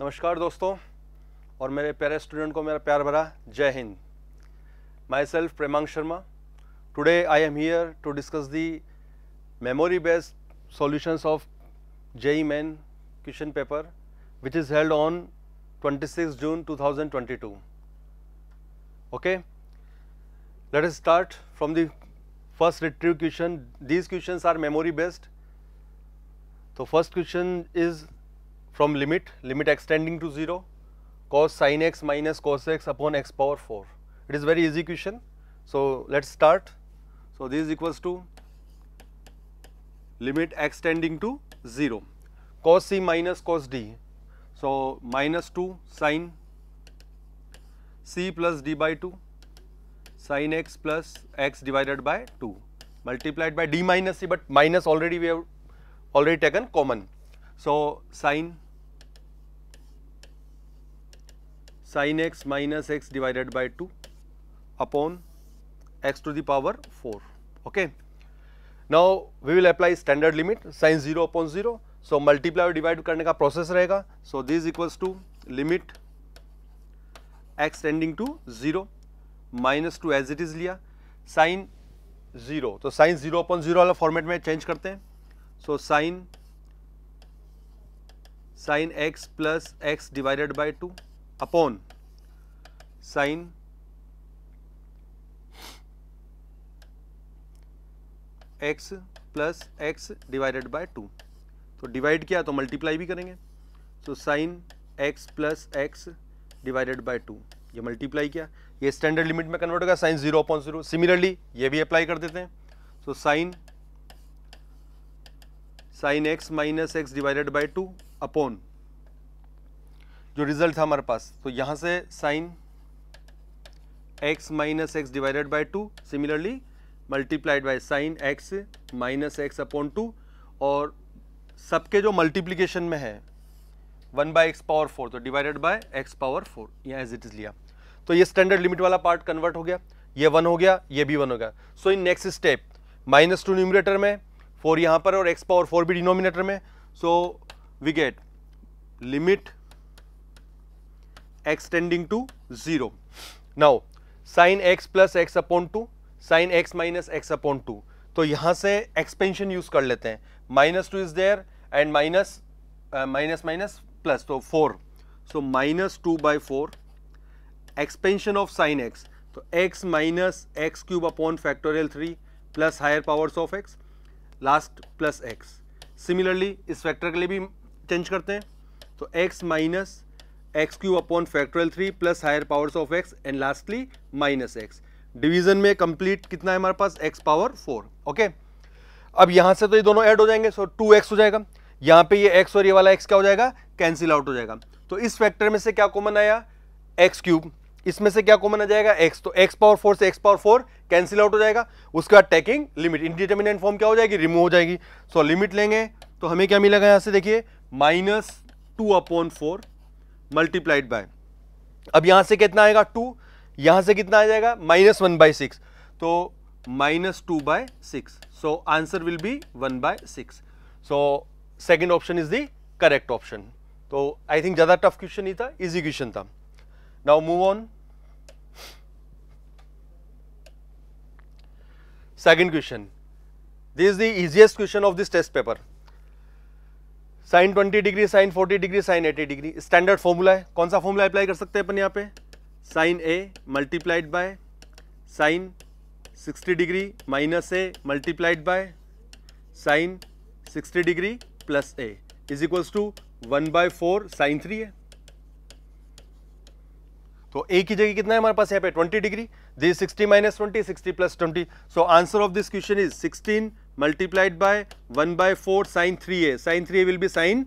नमस्कार दोस्तों और मेरे प्यारे स्टूडेंट को मेरा प्यार भरा जय हिंद myself Premank Sharma today I am here to discuss the memory based solutions of JEE Main question paper which is held on 26 June 2022 okay let's start from the first retry question these questions are memory based तो first question is from limit, limit extending to 0 cos sin x minus cos x upon x power 4. It is very easy question. So, let us start. So, this equals to limit x tending to 0 cos c minus cos d. So, minus 2 sin c plus d by 2 sin x plus x divided by 2 multiplied by d minus c, but minus already we have already taken common. So, sin sine x minus x divided by two upon x to the power four okay now we will apply standard limit sine zero upon zero so multiply divide करने का process रहेगा so this equals to limit x tending to zero minus two as it is लिया sine zero तो sine zero upon zero वाला format में change करते हैं so sine sine x plus x divided by two upon sine x plus x divided by two तो divide किया तो multiply भी करेंगे तो sine x plus x divided by two ये मल्टीप्लाई किया ये स्टैंडर्ड लिमिट में कन्वर्ट होगा sine zero upon zero similarly ये भी अप्लाई कर देते हैं so sine sine x minus x divided by two upon जो रिजल्ट था हमारे पास तो यहाँ से sine x minus x divided by two similarly multiplied by sine x minus x upon two और सबके जो मल्टीप्लीकेशन में है one by x power four तो divided by x power four यहाँ एज इट इज लिया तो ये स्टैंडर्ड लिमिट वाला पार्ट कन्वर्ट हो गया ये वन हो गया ये भी वन हो गया so in next step minus two numerator में फोर यहाँ पर और एक्स पावर फोर भी डिनोमिनेटर में so we get limit x tending to 0. Now, sin x plus x upon 2, sin x minus x upon 2. तो यहाँ से एक्सपेंशन यूज कर लेते हैं minus two is there and minus minus minus plus तो four so minus two by four expansion of sine x तो x minus x cube upon factorial three plus higher powers of x last plus x similarly इस factor के लिए भी change करते हैं तो x minus x cube upon factorial three plus higher powers of x and lastly minus x division में complete कितना है हमारे पास एक्स पावर फोर ओके अब यहां से तो ये दोनों ऐड हो जाएंगे सो टू एक्स हो जाएगा यहाँ पे ये एक्स और ये वाला एक्स क्या हो जाएगा कैंसिल आउट हो जाएगा तो इस फैक्टर में से क्या कॉमन आया एक्स क्यूब इसमें से क्या कॉमन आ जाएगा एक्स तो एक्स पावर फोर से x power four cancel out हो जाएगा उसके बाद टेकिंग लिमिट इनडिटर्मिनेंट फॉर्म क्या हो जाएगी रिमूव हो जाएगी सो लिमिट लेंगे तो हमें क्या मिलेगा यहां से देखिए minus two upon four multiplied by अब यहां से कितना आएगा टू यहां से कितना आ जाएगा माइनस वन बाय सिक्स तो minus two by six so answer will be one by six so second option is the correct option तो आई थिंक ज़्यादा टफ क्वेश्चन नहीं था इजी क्वेश्चन था now move on second question this is the easiest question of this test paper sine twenty degree sine forty degree sine eighty degree standard formula है कौन सा formula apply कर सकते हैं अपन यहाँ पे sine a multiplied by sine sixty degree minus a multiplied by sine sixty degree plus a is equals to one by four sine three है तो ए की जगह कितना है हमारे पास यहाँ पे 20 degree this 60 minus twenty sixty plus twenty so answer of this question is sixteen multiplied by 1 by four sine three a sine three a will be sine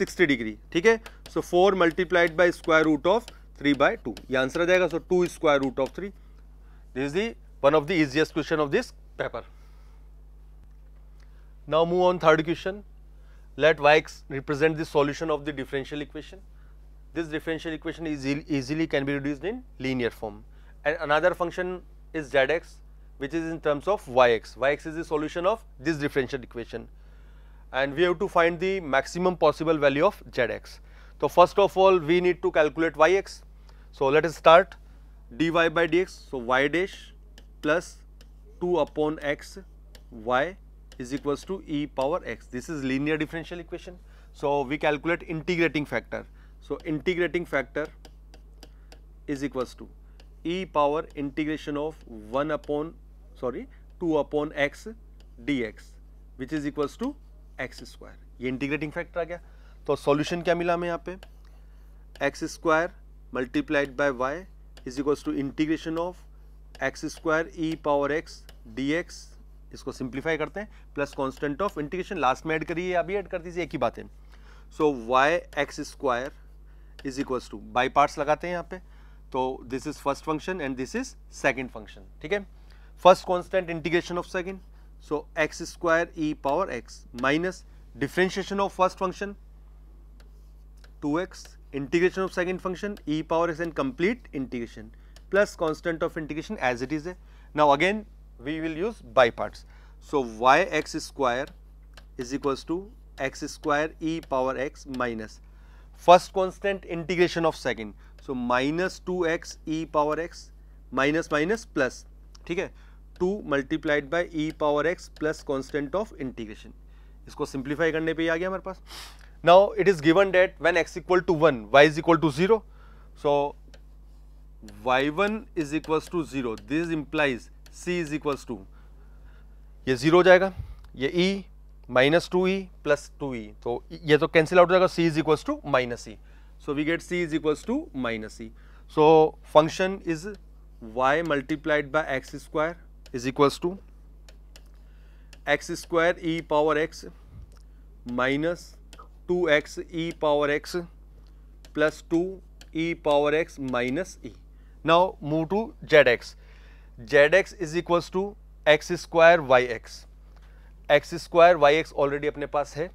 60 degree ठीक है so four multiplied by square root of three by two ये answer आ जाएगा so two square root of three this the one of the easiest question of this paper now move on third question let y x represent the solution of the differential equation this differential equation easily can be reduce in linear form and another function is z x which is in terms of yx. Yx is the solution of this differential equation and we have to find the maximum possible value of z x. So, first of all we need to calculate y x. So, let us start dy by dx. So, y dash plus 2 upon x y is equals to e power x. This is linear differential equation. So, we calculate integrating factor. So, integrating factor is equals to e power integration of 1 upon sorry two upon x d x which is equal to x square ये integrating factor आ गया तो solution क्या मिला हमें यहाँ पे x square multiplied by y is equal to integration of x square e power x d x इसको सिंप्लीफाई करते हैं plus constant of integration last में एड करिए अभी एड कर दीजिए एक ही बात है so y x square is equal to by parts लगाते हैं यहाँ पे तो this is first function and this is second function ठीक है first constant integration of second. So, x square e power x minus differentiation of first function 2x integration of second function e power x and complete integration plus constant of integration as it is a. Now, again we will use by parts. So, y x square is equals to x square e power x minus first constant integration of second. So, minus 2 x e power x minus minus plus ठीक है two multiplied by e power x plus constant of integration इसको simplify करने पे ही आ गया हमारे पास now it is given that when x equal to one y is equal to zero so y one is equal to zero this implies c is equal to ये zero हो जाएगा ये e minus two e plus two e तो ये तो cancel out हो जाएगा सी is equal to minus e so we get c is equal to minus e so function is y multiplied by x square is equals to x square e power x minus two x e power x plus two e power x minus e now move to z x z x is equals to x square y x x square y x already अपने पास है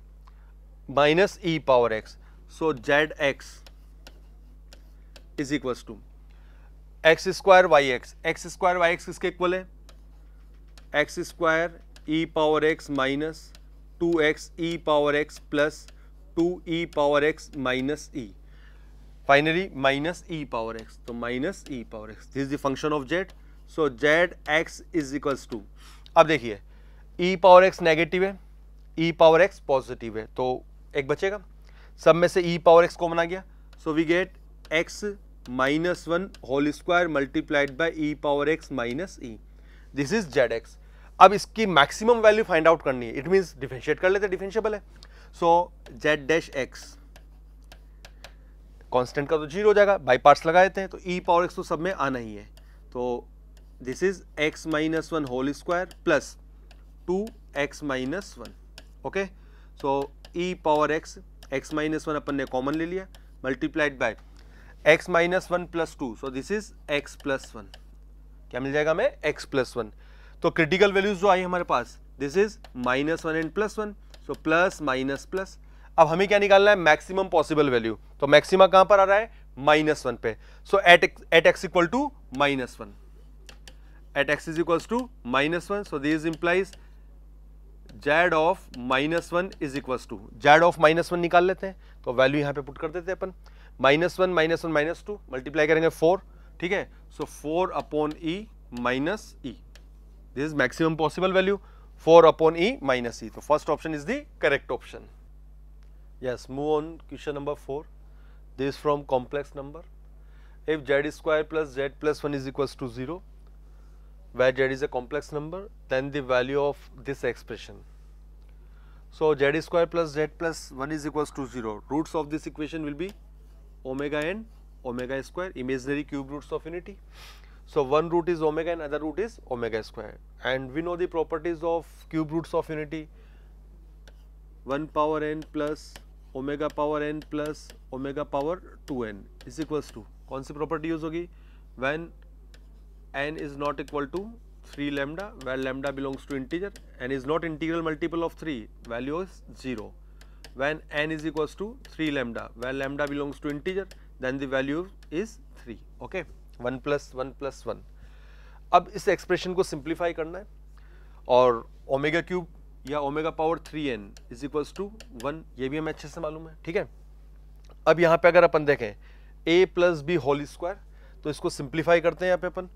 minus e power x so z x is equals to x square y x x square y x किसके equal है x square e power x minus two x e power x plus two e power x minus e finally minus e power x तो minus e power x this is the function of z so z x is equals to अब देखिए ई power x negative है ई power x positive है तो एक बचेगा सब में से ई पावर एक्स कॉमन आ गया so we get x minus one whole square multiplied by e power x minus e this is z x अब इसकी मैक्सिमम वैल्यू फाइंड आउट करनी है इट मीन्स डिफेंशिएट कर लेते डिफेंशियबल है so z dash x constant का तो zero हो जाएगा बाई पार्ट्स देते हैं तो ई पावर एक्स तो सब में आना ही है तो this is x minus one whole square plus two x minus one okay so e power x x minus one अपन ने कॉमन ले लिया multiplied by x minus one plus two so this is x plus one क्या मिल जाएगा हमें x plus one तो critical values जो आई हमारे पास this is minus one and plus one so plus minus plus अब हमें क्या निकालना है मैक्सिमम पॉसिबल वैल्यू तो मैक्सिमा कहां पर आ रहा है माइनस वन पे so at at x equal to minus one at x is equal to minus one so this implies z of minus one is equal to z of minus one निकाल लेते हैं तो value यहां पे put कर देते हैं अपन minus one minus one minus two multiply करेंगे फोर ठीक है so four upon e minus e This is maximum possible value 4 upon E minus E. So, first option is the correct option. Yes, move on question number 4. This from complex number. If z square plus z plus 1 is equals to 0, where z is a complex number, then the value of this expression. So, z square plus z plus 1 is equals to 0. Roots of this equation will be omega n, omega square, imaginary cube roots of unity. So one root is omega and other root is omega square and we know the properties of cube roots of unity 1 power n plus omega power n plus omega power 2n is equals to kaun si property use hogi when n is not equal to 3 lambda where lambda belongs to integer n is not integral multiple of 3 value is 0 when n is equals to 3 lambda where lambda belongs to integer then the value is 3 okay one plus one plus one अब इस expression को simplify करना है और omega cube या omega power three n is equals to one ये भी हमें अच्छे से मालूम है ठीक है अब यहाँ पे अगर अपन देखें a plus b whole square तो इसको सिंप्लीफाई करते हैं यहाँ पे अपन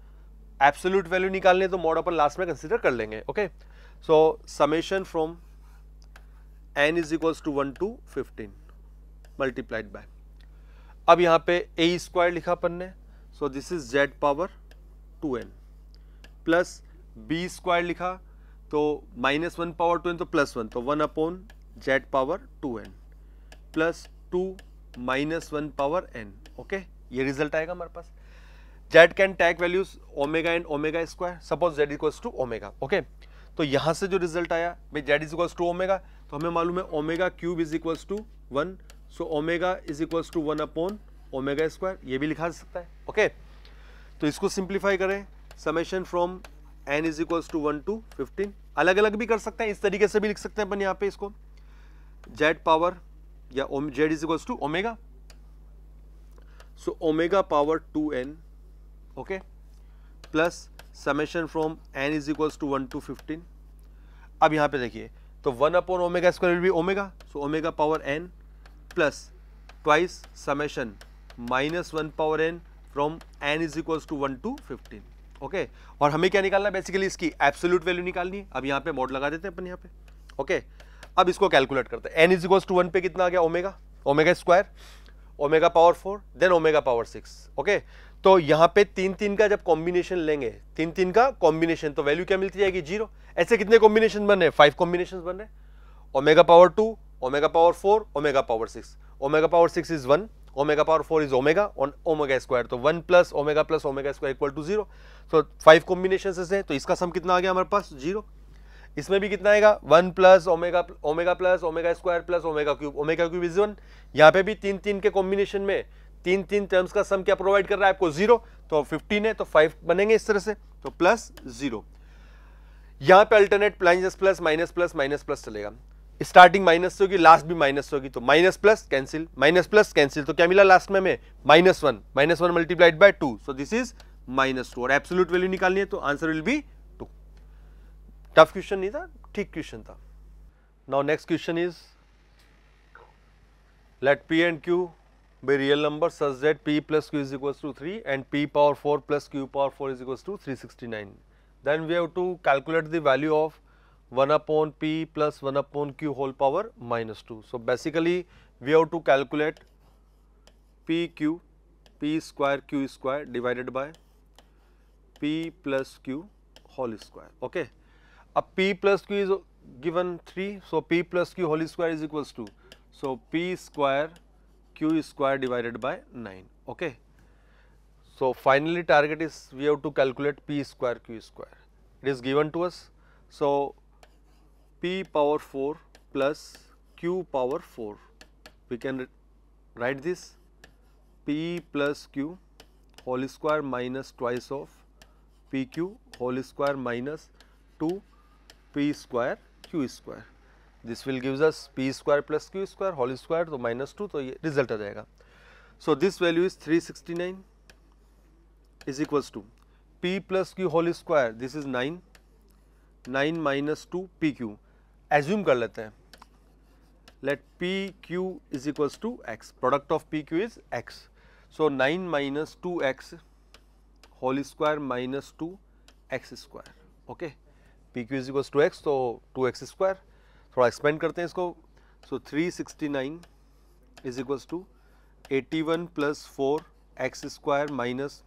एब्सोल्यूट वैल्यू निकालने तो मॉड अपन लास्ट में कंसिडर कर लेंगे okay so summation from n is equals to one to fifteen multiplied by अब यहाँ पे ए स्क्वायर लिखा अपन ने so this is z power two n plus b square लिखा तो minus one power two n तो प्लस वन तो one upon z power two n plus two minus one power n okay ये result आएगा हमारे पास z can take values omega and omega square suppose z equals to omega okay तो यहाँ से जो result आया भाई z is equals to omega तो हमें मालूम है omega cube is equals to one so omega is equals to one upon omega square ये भी लिखा जा सकता है ओके तो इसको सिंप्लीफाई करें summation from n is equals to one to fifteen अलग अलग भी कर सकते हैं इस तरीके से भी लिख सकते हैं अपन यहाँ पे इसको जेड पावर या z is equals to omega so omega power two n okay plus summation from n is equals to one to fifteen अब यहाँ पे देखिए तो one upon omega square will be omega so omega power n plus twice summation minus one power n from n is equal to one to fifteen okay और हमें क्या निकालना है बेसिकली इसकी एब्सोल्यूट वैल्यू निकालनी है अब यहाँ पे मॉड लगा देते हैं अपन यहाँ पे ओके अब इसको कैलकुलेट करते हैं n is equal to one पे कितना आ गया omega omega square omega power four then omega power six okay तो यहाँ पे तीन तीन का जब कॉम्बिनेशन लेंगे तीन तीन का कॉम्बिनेशन तो वैल्यू क्या मिलती जाएगी जीरो ऐसे कितने कॉम्बिनेशन बन रहे हैं फाइव कॉम्बिनेशन बन रहे हैं omega power two omega power four omega power six omega power six is one omega power 4 is omega on omega square तो 1 plus omega plus omega square equal to 0 so 5 combinations हैं तो इसका सम कितना आ गया हमारे पास 0 इसमें भी कितना आएगा 1 plus omega omega plus omega square plus omega cube omega cube is one यहाँ पे भी तीन तीन के कॉम्बिनेशन में तीन तीन टर्म्स का सम क्या प्रोवाइड कर रहा है आपको जीरो तो 15 है तो 5 बनेंगे इस तरह से तो प्लस जीरो यहाँ पे अल्टरनेट प्लाइंस plus minus plus minus plus चलेगा स्टार्टिंग माइनस से होगी लास्ट भी माइनस से होगी तो minus plus cancel minus plus cancel तो क्या मिला लास्ट में हमें minus one minus one multiplied by two so this is minus two और एब्सोल्यूट वैल्यू निकालनी है तो answer will be two tough question नहीं था ठीक क्वेश्चन था now next question is and q and real number real numbers p plus Q is q to three and p power four plus q power four is 4 to three sixty nine then we have to calculate the value of 1 upon p plus 1 upon q whole power minus 2. So, basically we have to calculate p q p square q square divided by p plus q whole square. Okay. A p plus q is given 3. So, p plus q whole square is equals to. So, p square q square divided by 9. Okay. So, finally target is we have to calculate p square q square. It is given to us. So, p power 4 plus q power 4. We can write this p plus q whole square minus twice of p q whole square minus 2 p square q square. This will gives us p square plus q square whole square तो minus 2 तो ये result आ जाएगा. So, this value is 369 is equals to p plus q whole square this is 9 9 minus 2 p q assume कर लेते हैं let p Q is equals to x product of p Q is x so nine minus two x whole square minus two x square okay p Q is equals to x तो two x square थोड़ा expand करते हैं इसको so three sixty nine is equals to eighty one plus four x square minus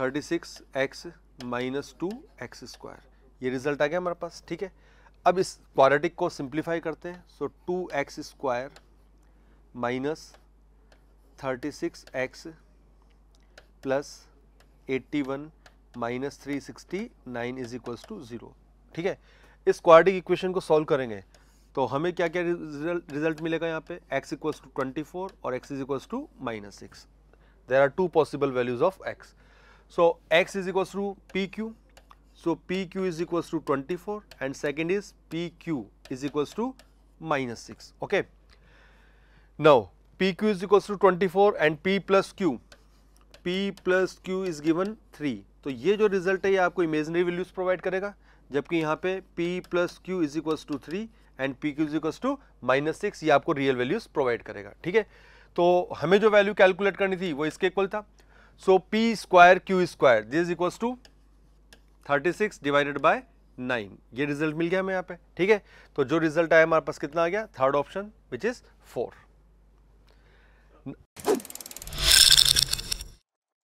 thirty six x minus two x square ये result आ गया हमारे पास ठीक है अब इस क्वाड्रेटिक को सिंप्लीफाई करते हैं so two x square minus thirty six x plus eighty one minus three sixty nine is equals to zero ठीक है इस क्वाड्रेटिक इक्वेशन को सॉल्व करेंगे तो हमें क्या क्या रिजल्ट रिजल्ट मिलेगा यहाँ पे x equals to twenty four और x is equals to minus six there are two possible values of x so x is equals to P Q So, PQ is equals to 24 and second is PQ is equals to minus 6. Okay. Now, PQ is equals to 24 and P plus Q, P plus Q is given 3. तो ये जो result है ये आपको imaginary values provide करेगा जबकि यहाँ पे P plus Q is equals to three and P Q is equals to minus six ये आपको रियल वैल्यूज प्रोवाइड करेगा ठीक है तो हमें जो वैल्यू कैलकुलेट करनी थी वो इसके इक्वल था so P square Q square this equals to thirty six divided by nine ये रिजल्ट मिल गया हमें यहाँ पे ठीक है तो जो रिजल्ट आया हमारे पास कितना आ गया third option which is four